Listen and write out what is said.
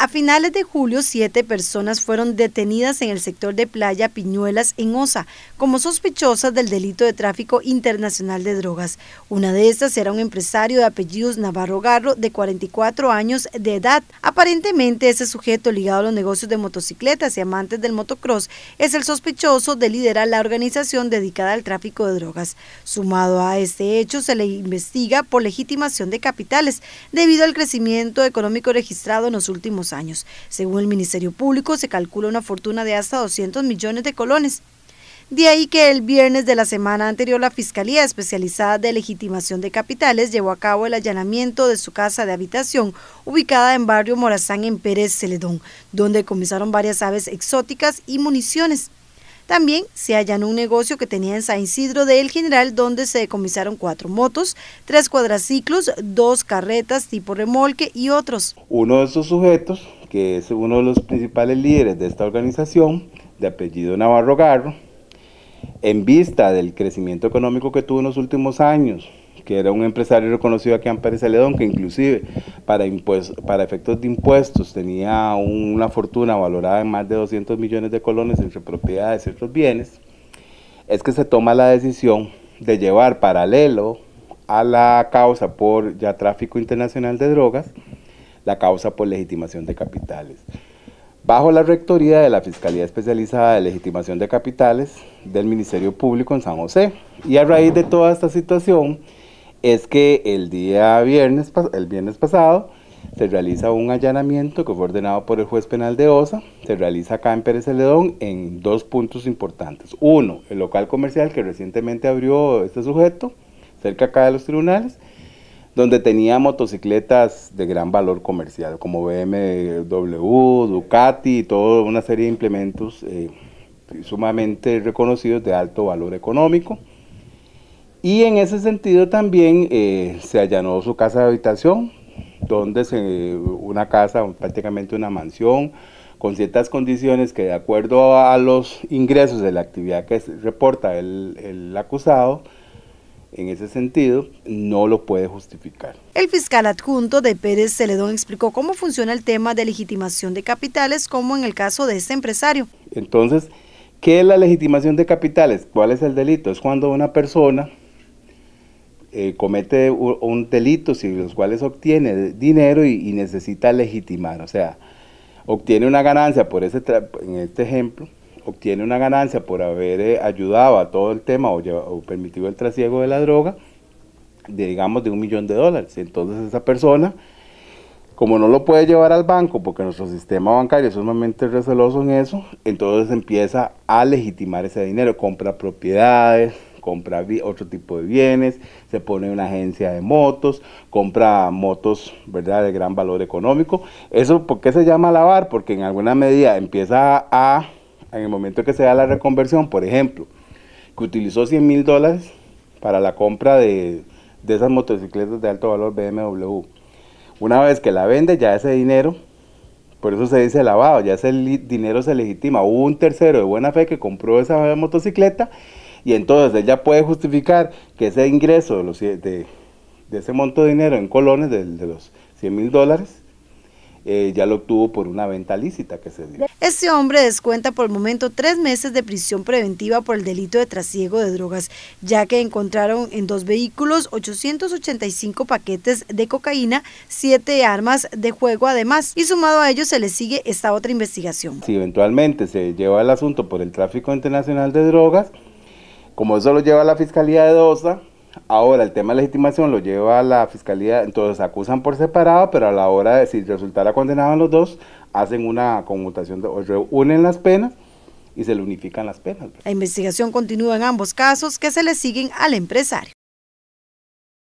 A finales de julio, siete personas fueron detenidas en el sector de Playa Piñuelas en Osa como sospechosas del delito de tráfico internacional de drogas. Una de estas era un empresario de apellidos Navarro Garro de 44 años de edad. Aparentemente, ese sujeto ligado a los negocios de motocicletas y amantes del motocross es el sospechoso de liderar la organización dedicada al tráfico de drogas. Sumado a este hecho, se le investiga por legitimación de capitales debido al crecimiento económico registrado en los últimos años. Según el Ministerio Público, se calcula una fortuna de hasta 200 millones de colones. De ahí que el viernes de la semana anterior la Fiscalía Especializada de Legitimación de Capitales llevó a cabo el allanamiento de su casa de habitación ubicada en barrio Morazán en Pérez Celedón, donde comenzaron varias aves exóticas y municiones. También se hallan un negocio que tenía en San Isidro del General donde se decomisaron cuatro motos, tres cuadraciclos, dos carretas tipo remolque y otros. Uno de esos sujetos, que es uno de los principales líderes de esta organización, de apellido Navarro Garro, en vista del crecimiento económico que tuvo en los últimos años, que era un empresario reconocido aquí en Pérez Celedón, que inclusive para, para efectos de impuestos tenía una fortuna valorada en más de 200 millones de colones entre propiedades y otros bienes, es que se toma la decisión de llevar paralelo a la causa por ya tráfico internacional de drogas, la causa por legitimación de capitales. Bajo la rectoría de la Fiscalía Especializada de Legitimación de Capitales del Ministerio Público en San José. Y a raíz de toda esta situación, es que el día viernes, el viernes pasado, se realiza un allanamiento que fue ordenado por el juez penal de OSA, se realiza acá en Pérez Celedón en dos puntos importantes. Uno, el local comercial que recientemente abrió este sujeto, cerca acá de los tribunales, donde tenía motocicletas de gran valor comercial, como BMW, Ducati, y toda una serie de implementos eh, sumamente reconocidos de alto valor económico. Y en ese sentido también eh, se allanó su casa de habitación, donde se, una casa, prácticamente una mansión, con ciertas condiciones que de acuerdo a los ingresos de la actividad que reporta el, el acusado, en ese sentido, no lo puede justificar. El fiscal adjunto de Pérez Celedón explicó cómo funciona el tema de legitimación de capitales, como en el caso de este empresario. Entonces, ¿qué es la legitimación de capitales? ¿Cuál es el delito? Es cuando una persona eh, comete un delito, si los cuales obtiene dinero y, necesita legitimar, o sea, obtiene una ganancia por ese, en este ejemplo, obtiene una ganancia por haber eh, ayudado a todo el tema o, permitido el trasiego de la droga, digamos, de un millón de dólares. Entonces esa persona, como no lo puede llevar al banco, porque nuestro sistema bancario es sumamente receloso en eso, entonces empieza a legitimar ese dinero, compra propiedades, compra otro tipo de bienes, se pone una agencia de motos, compra motos, ¿verdad?, de gran valor económico. Eso, ¿por qué se llama lavar? Porque en alguna medida empieza a, en el momento que se da la reconversión, por ejemplo, que utilizó 100 mil dólares para la compra de, de esas motocicletas de alto valor BMW. Una vez que la vende, ya ese dinero por eso se dice lavado, ya ese dinero se legitima. Hubo un tercero de buena fe que compró esa motocicleta y entonces ella puede justificar que ese ingreso de, los, ese monto de dinero en colones, de, los 100 mil dólares, eh, ya lo obtuvo por una venta lícita que se dio. Este hombre descuenta por el momento tres meses de prisión preventiva por el delito de trasiego de drogas, ya que encontraron en dos vehículos 885 paquetes de cocaína, siete armas de juego además, y sumado a ello se le sigue esta otra investigación. Si eventualmente se lleva el asunto por el tráfico internacional de drogas, como eso lo lleva la Fiscalía de Dosa, ahora el tema de legitimación lo lleva a la Fiscalía, entonces acusan por separado, pero a la hora de si resultara condenado los dos, hacen una conmutación, de, o reúnen las penas y se le unifican las penas. La investigación continúa en ambos casos que se le siguen al empresario.